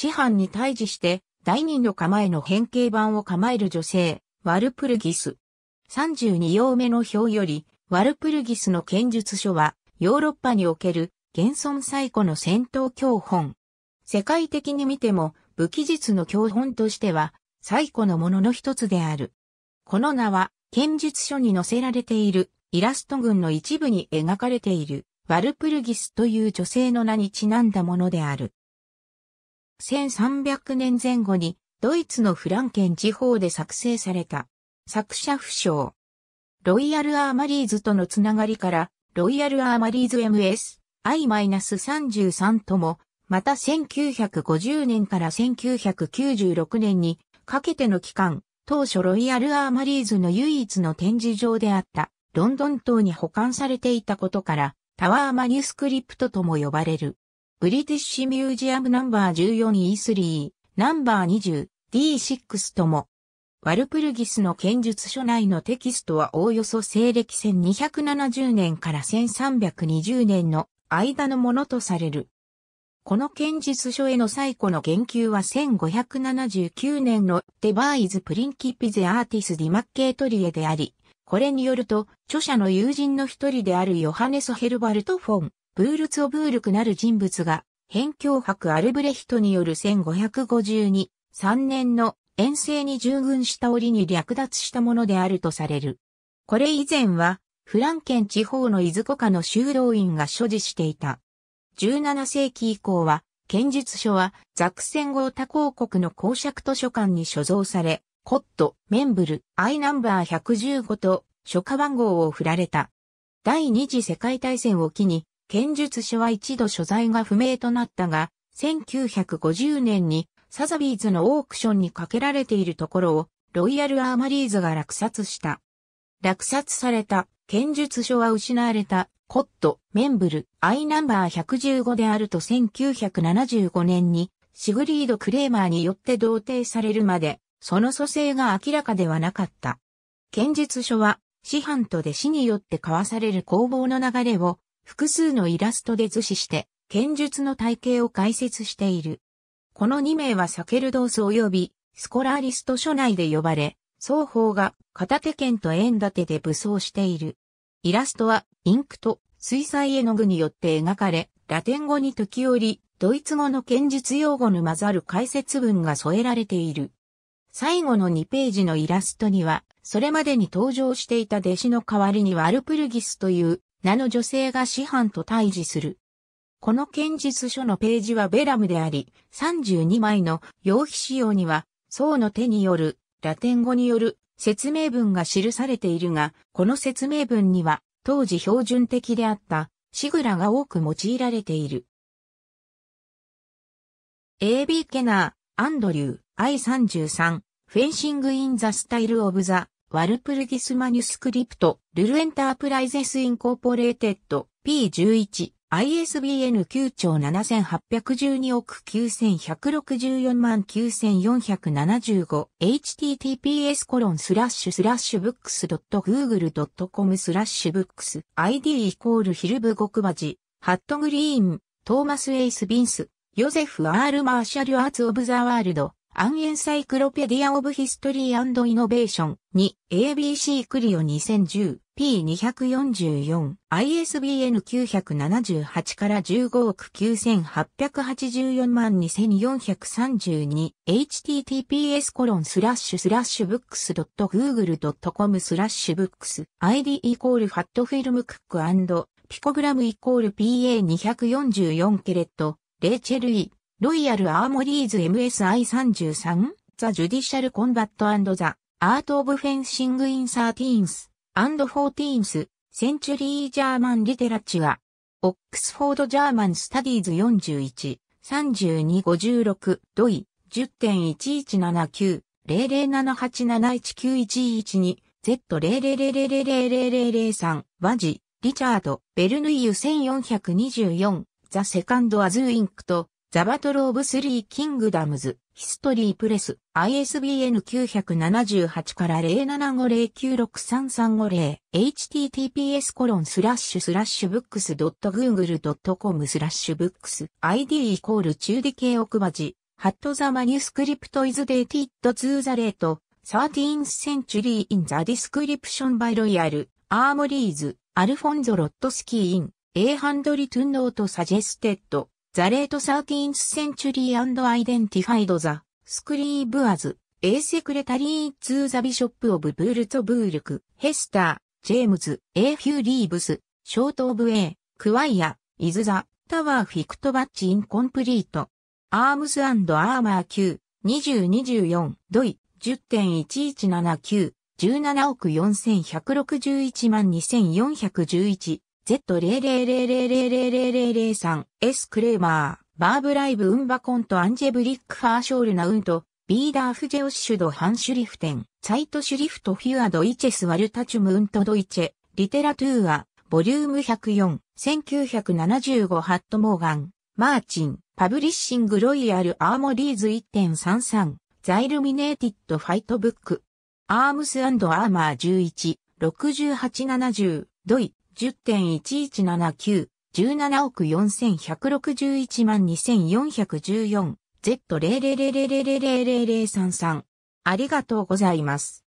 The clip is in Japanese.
師範に対峙して、第二の構えの変形版を構える女性、ワルプルギス。32行目の表より、ワルプルギスの剣術書は、ヨーロッパにおける、現存最古の戦闘教本。世界的に見ても、武器術の教本としては、最古のものの一つである。この名は、剣術書に載せられている、イラスト群の一部に描かれている、ワルプルギスという女性の名にちなんだものである。1300年前後にドイツのフランケン地方で作成された作者不詳。ロイヤルアーマリーズとのつながりからロイヤルアーマリーズ MS I-33 とも、また1950年から1996年にかけての期間、当初ロイヤルアーマリーズの唯一の展示場であったロンドン島に保管されていたことからタワーマニュスクリプトとも呼ばれる。ブリティッシュミュージアムナンバー 14E3、ナンバー 20D6 とも。ワルプルギスの剣術書内のテキストはおおよそ西暦1270年から1320年の間のものとされる。この剣術書への最古の言及は1579年のデバーイズ・プリンキピゼ・アーティス・ディ・マッケートリエであり、これによると著者の友人の一人であるヨハネス・ヘルバルト・フォン、ブールツオブールクなる人物が、辺境伯アルブレヒトによる1552、3年の遠征に従軍した折に略奪したものであるとされる。これ以前は、フランケン地方の伊豆コカの修道院が所持していた。17世紀以降は、剣術書はザクセンゴータ公国の公爵図書館に所蔵され、コット、メンブル、アイナンバー115と書家番号を振られた。第二次世界大戦を機に剣術書は一度所在が不明となったが、1950年にサザビーズのオークションにかけられているところをロイヤルアーマリーズが落札した。落札された剣術書は失われたコット、メンブル、アイナンバー115であると1975年にシグリード・クレーマーによって同定されるまで、その蘇生が明らかではなかった。剣術書は、師範と弟子によって交わされる工房の流れを複数のイラストで図示して、剣術の体系を解説している。この2名はサケルドース及びスコラーリスト書内で呼ばれ、双方が片手剣と円立てで武装している。イラストはインクと水彩絵の具によって描かれ、ラテン語に時折、ドイツ語の剣術用語の混ざる解説文が添えられている。最後の2ページのイラストには、それまでに登場していた弟子の代わりにワルプルギスという名の女性が師範と対峙する。この剣術書のページはベラムであり、32枚の用皮仕様には、僧の手による、ラテン語による説明文が記されているが、この説明文には、当時標準的であった、シグラが多く用いられている。A.B. ケナー、アンドリュー、I33、フェンシング・イン・ザ・スタイル・オブ・ザ・ワルプルギスマニュスクリプト、ルルエンタープライゼスインコーポレーテッド、P11、ISBN 9兆7812億9164万9475 https コロンスラッシュスラッシュブックスドット .google.com スラッシュブックス ID イコールヒルブゴクバジハットグリーントーマス・エイス・ビンスヨゼフ・アール・マーシャル・アーツ・オブ・ザ・ワールドアンエンサイクロペディア・オブ・ヒストリー・イノベーション2 ABC クリオ 2010P244 ISBN 978から15億9884万 2432https コロンスラッシュスラッシュブックス .google.com スラッシュブックス ID イコールファットフィルムクックピコグラムイコール PA244 ケレットレイチェル E ロイヤル・アーモリーズ MSI33、ザ・ジュディシャル・コンバット・ザ・アート・オブ・フェンシング・イン・サーティーンス、アンド・フォーティーンス、センチュリー・ジャーマン・リテラチュア、オックスフォード・ジャーマン・スタディーズ41、3256、ドイ、10.1179、0078719112、Z000000003、ワジ、リチャード、ベルヌイユ1424、ザ・セカンド・アズ・インクと、ザバトル・オブ・スリー・キングダムズ、ヒストリー・プレス、ISBN 978から075096335 https コロンスラッシュスラッシュブックス .google.com スラッシュブックス ID イコール中ディケオクバジ、ハットザマニュースクリプトイズデイティットツーザレート、サーティーン n t u r y in the description by royal, a r m アルフォンゾ・ロットスキーイン、エーハンドリトゥ t t e n note s u g ザレートサーティーンスセンチュリーアンドアイデンティファイドザ、スクリーブアズ、エーセクレタリーツーザビショップオブブールツォブールク、ヘスター、ジェームズ、エーフューリーブス、ショートオブエー、クワイア、イズザ、タワーフィクトバッチインコンプリート、アームズアーマー9、2024、ドイ、10.1179、17億4161万2411、Z00000003、S クレーマー、バーブライブウンバコントアンジェブリックファーショールナウント、ビーダーフジェオッシュドハンシュリフテン、サイトシュリフトフィアドイチェスワルタチュムウントドイチェ、リテラトゥーア、ボリューム104、1975ハットモーガン、マーチン、パブリッシングロイヤルアーモリーズ1.33、ザイルミネーティッドファイトブック、アームスアーマー11、6870、ドイ、10.1179、17億4161万 2414Z000000033。ありがとうございます。